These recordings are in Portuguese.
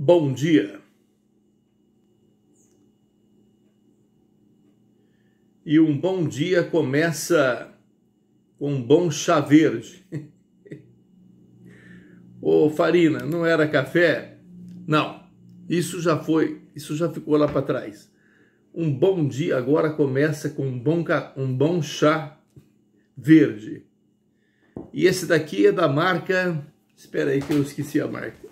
Bom dia. E um bom dia começa com um bom chá verde. Ô Farina, não era café? Não. Isso já foi, isso já ficou lá para trás. Um bom dia agora começa com um bom, um bom chá verde. E esse daqui é da marca. Espera aí que eu esqueci a marca.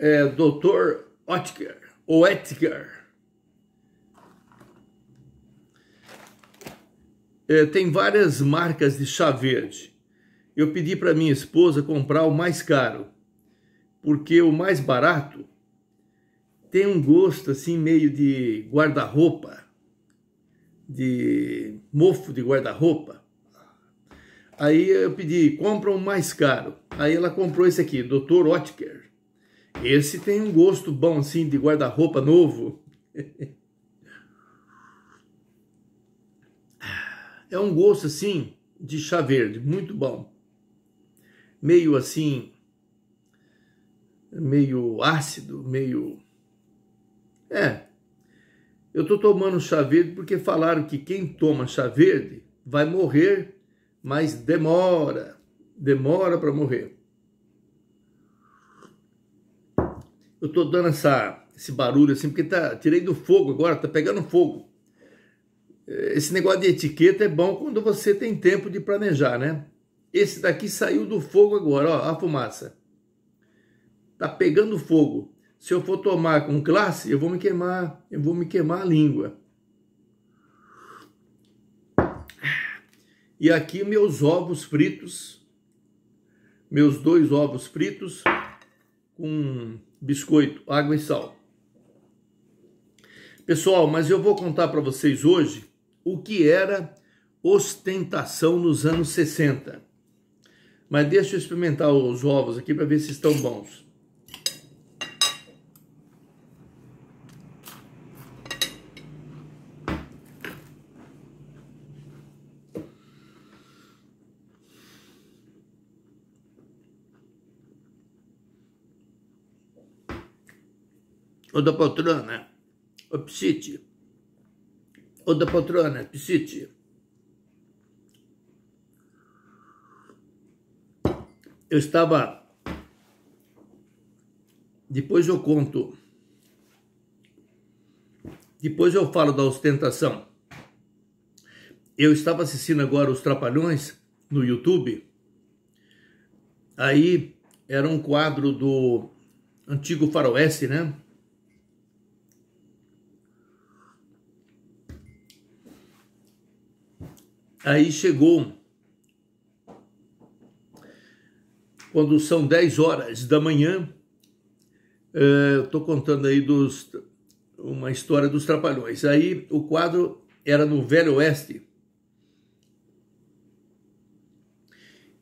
é, Dr. Oetker, Oetker. É, tem várias marcas de chá verde. Eu pedi para minha esposa comprar o mais caro, porque o mais barato tem um gosto assim meio de guarda-roupa, de mofo de guarda-roupa. Aí eu pedi, compra o mais caro. Aí ela comprou esse aqui, Dr. Oetker. Esse tem um gosto bom, assim de guarda-roupa novo. é um gosto, assim, de chá verde, muito bom. Meio assim, meio ácido, meio. É. Eu tô tomando chá verde porque falaram que quem toma chá verde vai morrer, mas demora. Demora para morrer. eu tô dando essa, esse barulho assim, porque tá, tirei do fogo agora, tá pegando fogo. É, esse negócio de etiqueta é bom quando você tem tempo de planejar, né? Esse daqui saiu do fogo agora, ó, a fumaça. Tá pegando fogo. Se eu for tomar com classe, eu vou me queimar, eu vou me queimar a língua. E aqui meus ovos fritos, meus dois ovos fritos com biscoito, água e sal. Pessoal, mas eu vou contar para vocês hoje o que era ostentação nos anos 60. Mas deixa eu experimentar os ovos aqui para ver se estão bons. ou da poltrona, psite, ou da poltrona, psite. Eu estava, depois eu conto, depois eu falo da ostentação. Eu estava assistindo agora os Trapalhões no YouTube, aí era um quadro do antigo faroeste, né? Aí chegou. Quando são 10 horas da manhã, eh, eu estou contando aí dos, uma história dos Trapalhões. Aí o quadro era no Velho Oeste.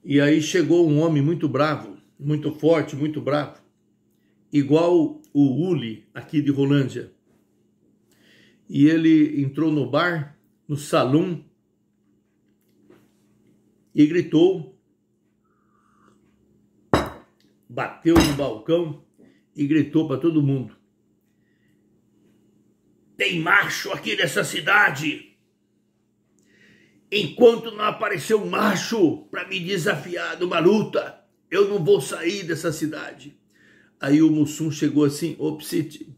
E aí chegou um homem muito bravo, muito forte, muito bravo, igual o Uli aqui de Rolândia. E ele entrou no bar, no salão, e gritou, bateu no balcão e gritou para todo mundo: Tem macho aqui nessa cidade! Enquanto não aparecer um macho para me desafiar numa luta, eu não vou sair dessa cidade. Aí o Mussum chegou assim: Opsite,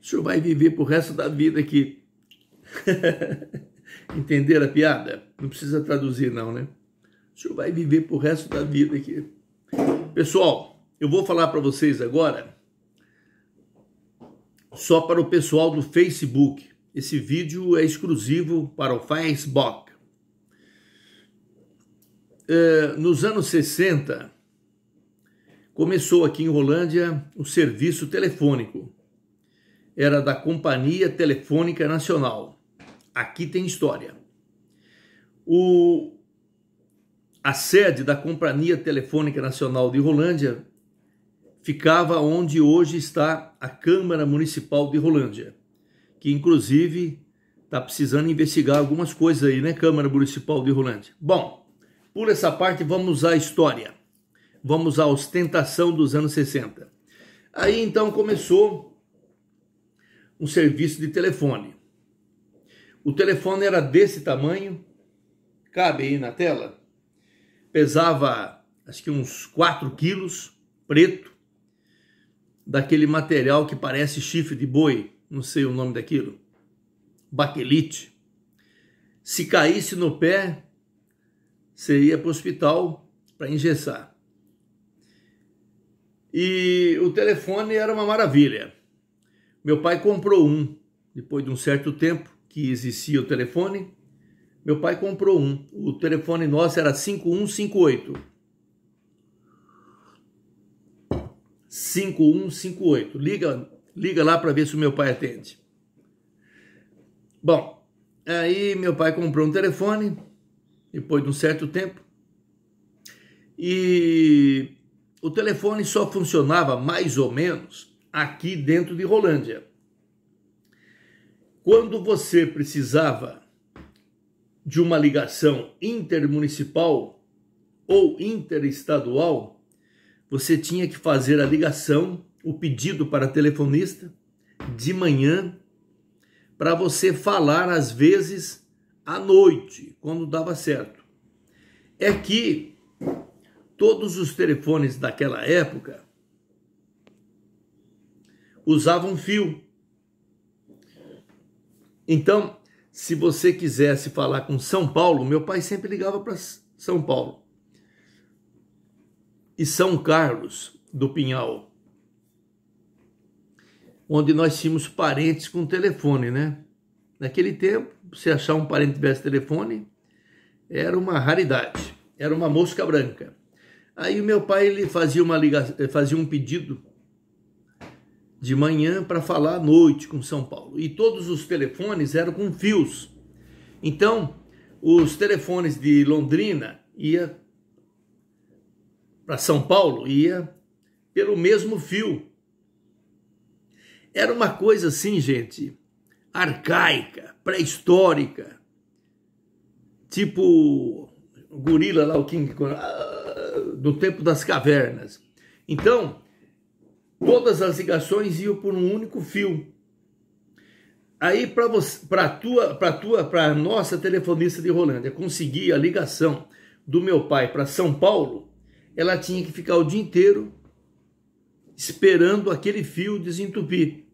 o senhor vai viver pro resto da vida aqui. Entender a piada? Não precisa traduzir, não, né? O senhor vai viver pro resto da vida aqui. Pessoal, eu vou falar para vocês agora só para o pessoal do Facebook. Esse vídeo é exclusivo para o Facebook. É, nos anos 60, começou aqui em Rolândia o serviço telefônico. Era da Companhia Telefônica Nacional aqui tem história. O, a sede da Companhia Telefônica Nacional de Rolândia ficava onde hoje está a Câmara Municipal de Rolândia, que inclusive está precisando investigar algumas coisas aí, né, Câmara Municipal de Rolândia. Bom, por essa parte vamos à história. Vamos à ostentação dos anos 60. Aí então começou um serviço de telefone. O telefone era desse tamanho, cabe aí na tela, pesava acho que uns 4 quilos, preto, daquele material que parece chifre de boi, não sei o nome daquilo, baquelite. Se caísse no pé, seria para o hospital para engessar. E o telefone era uma maravilha. Meu pai comprou um depois de um certo tempo que existia o telefone, meu pai comprou um. O telefone nosso era 5158. 5158. Liga, liga lá para ver se o meu pai atende. Bom, aí meu pai comprou um telefone depois de um certo tempo. E o telefone só funcionava mais ou menos aqui dentro de Rolândia. Quando você precisava de uma ligação intermunicipal ou interestadual, você tinha que fazer a ligação, o pedido para telefonista de manhã para você falar às vezes à noite, quando dava certo. É que todos os telefones daquela época usavam fio então, se você quisesse falar com São Paulo, meu pai sempre ligava para São Paulo. E São Carlos do Pinhal, onde nós tínhamos parentes com telefone, né? Naquele tempo, se achar um parente que tivesse telefone, era uma raridade, era uma mosca branca. Aí o meu pai ele fazia uma ligação, eh, fazia um pedido de manhã para falar à noite com São Paulo. E todos os telefones eram com fios. Então, os telefones de Londrina ia para São Paulo ia pelo mesmo fio. Era uma coisa assim, gente, arcaica, pré-histórica. Tipo o gorila lá o King ah, do tempo das cavernas. Então, Todas as ligações iam por um único fio. Aí para para tua, para tua, para nossa telefonista de Rolândia conseguir a ligação do meu pai para São Paulo, ela tinha que ficar o dia inteiro esperando aquele fio desentupir.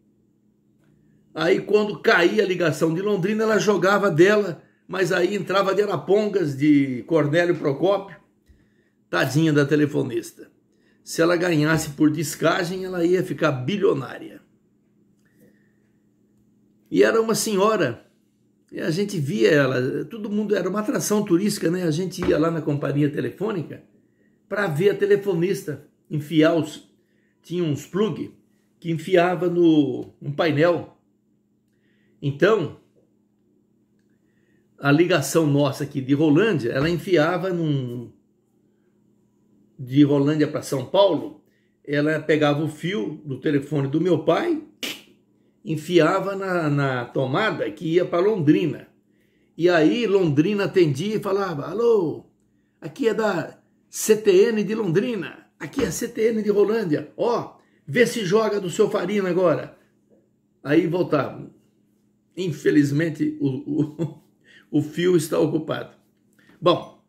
Aí quando caía a ligação de Londrina, ela jogava dela, mas aí entrava de Arapongas de Cornélio Procópio. Tadinha da telefonista se ela ganhasse por descagem, ela ia ficar bilionária. E era uma senhora, e a gente via ela, todo mundo era uma atração turística, né? A gente ia lá na companhia telefônica para ver a telefonista enfiar os tinha uns plug que enfiava no um painel. Então, a ligação nossa aqui de Rolândia, ela enfiava num de Rolândia para São Paulo, ela pegava o fio do telefone do meu pai, enfiava na, na tomada que ia para Londrina. E aí Londrina atendia e falava: Alô, aqui é da CTN de Londrina, aqui é a CTN de Rolândia, ó, oh, vê se joga do seu Farina agora. Aí voltava. Infelizmente o, o, o fio está ocupado. Bom,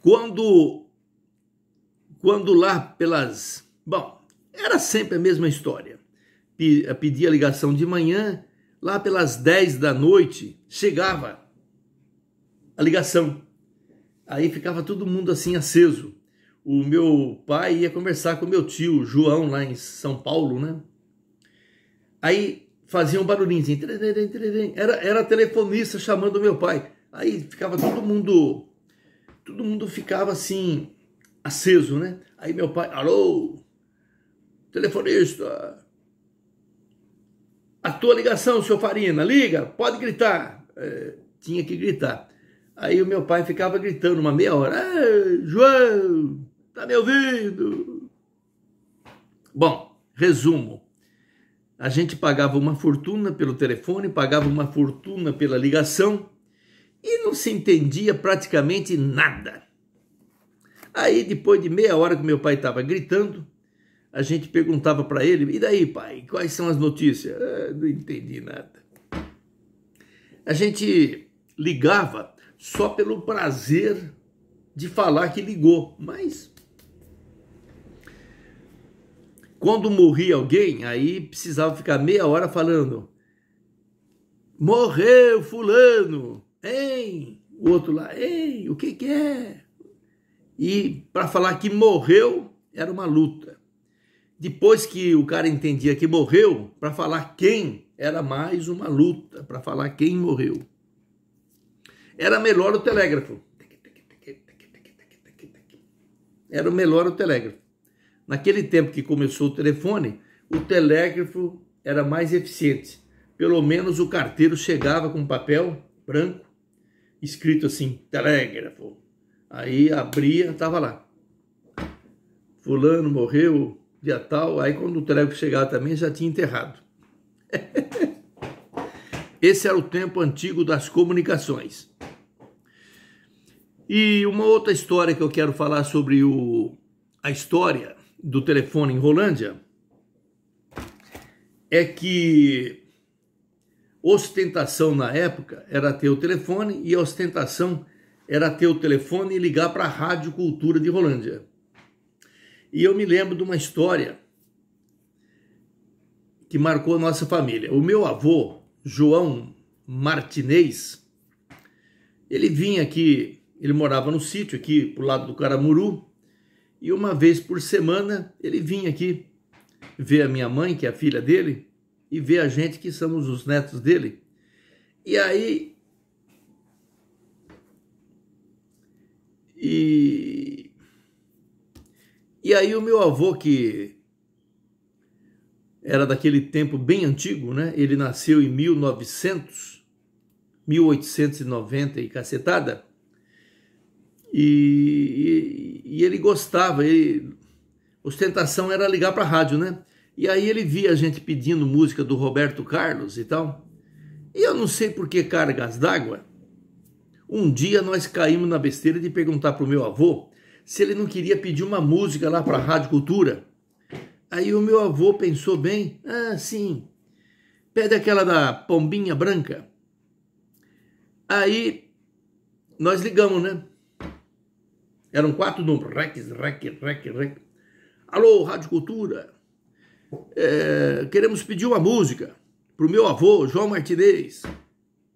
quando quando lá pelas. Bom, era sempre a mesma história. Eh, pedia ligação de manhã, lá pelas 10 da noite chegava a ligação. Aí ficava todo mundo assim aceso. O meu pai ia conversar com meu tio, João, lá em São Paulo, né? Aí fazia um barulhinho assim, era, era telefonista chamando meu pai. Aí ficava todo mundo, todo mundo ficava assim, aceso, né? Aí meu pai, alô, telefonista, a tua ligação, seu Farina, liga, pode gritar. É, tinha que gritar. Aí o meu pai ficava gritando uma meia hora, João, tá me ouvindo? Bom, resumo. A gente pagava uma fortuna pelo telefone, pagava uma fortuna pela ligação e não se entendia praticamente nada. Aí, depois de meia hora que meu pai estava gritando, a gente perguntava para ele: e daí, pai, quais são as notícias? Ah, não entendi nada. A gente ligava só pelo prazer de falar que ligou, mas. Quando morria alguém, aí precisava ficar meia hora falando: morreu Fulano, hein? O outro lá, hein? O que, que é? E para falar que morreu era uma luta. Depois que o cara entendia que morreu, para falar quem era mais uma luta, para falar quem morreu. Era melhor o telégrafo. Era melhor o telégrafo. Naquele tempo que começou o telefone, o telégrafo era mais eficiente. Pelo menos o carteiro chegava com um papel branco escrito assim: telégrafo Aí abria, tava lá. Fulano morreu, dia tal. Aí quando o treco chegava também, já tinha enterrado. Esse era o tempo antigo das comunicações. E uma outra história que eu quero falar sobre o, a história do telefone em Rolândia é que ostentação na época era ter o telefone e a ostentação era ter o telefone e ligar para a Rádio Cultura de Rolândia. E eu me lembro de uma história que marcou a nossa família. O meu avô, João Martinez, ele vinha aqui, ele morava no sítio aqui pro lado do Caramuru, e uma vez por semana ele vinha aqui ver a minha mãe, que é a filha dele, e ver a gente que somos os netos dele. E aí E, e aí o meu avô, que era daquele tempo bem antigo, né? Ele nasceu em 1900, 1890 e cacetada. E, e, e ele gostava, ele, ostentação era ligar para a rádio, né? E aí ele via a gente pedindo música do Roberto Carlos e tal. E eu não sei por que cargas d'água um dia nós caímos na besteira de perguntar para o meu avô se ele não queria pedir uma música lá para a Rádio Cultura. Aí o meu avô pensou bem: ah, sim, pede aquela da Pombinha Branca. Aí nós ligamos, né? Eram quatro números: rec, rec, rec, rec. Alô, Rádio Cultura, é, queremos pedir uma música para o meu avô, João Martinez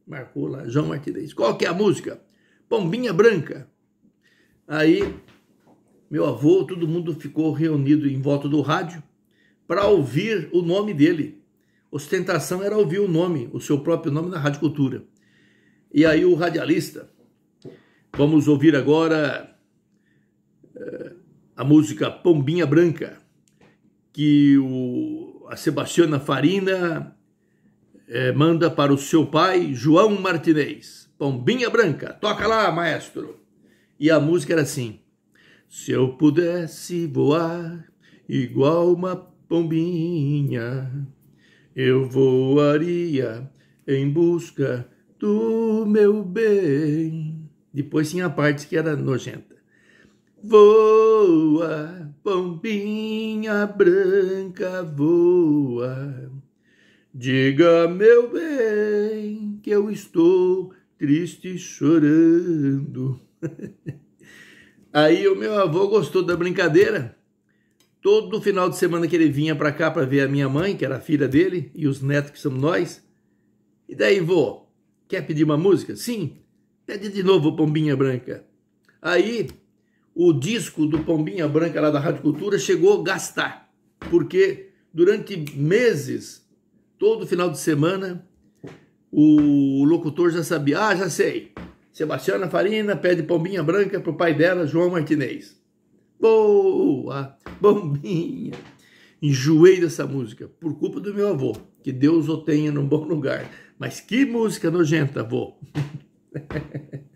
marcou lá, João Martinez. Qual que é a música? Pombinha Branca. Aí, meu avô, todo mundo ficou reunido em volta do rádio para ouvir o nome dele. Ostentação era ouvir o nome, o seu próprio nome na Rádio Cultura. E aí o radialista, vamos ouvir agora eh, a música Pombinha Branca, que o, a Sebastiana Farina é, manda para o seu pai, João Martinez. Pombinha Branca, toca lá, maestro. E a música era assim: Se eu pudesse voar igual uma pombinha, eu voaria em busca do meu bem. Depois tinha a parte que era nojenta. Voa, pombinha branca, voa Diga, meu bem, que eu estou triste chorando. Aí o meu avô gostou da brincadeira. Todo final de semana que ele vinha para cá para ver a minha mãe, que era a filha dele, e os netos que somos nós. E daí, vô, quer pedir uma música? Sim, pede de novo Pombinha Branca. Aí o disco do Pombinha Branca lá da Rádio Cultura chegou a gastar, porque durante meses Todo final de semana o locutor já sabia, ah, já sei. Sebastiana Farina pede pombinha branca pro pai dela, João Martinez. Boa, bombinha. Enjoei dessa música por culpa do meu avô. Que Deus o tenha num bom lugar. Mas que música nojenta, avô.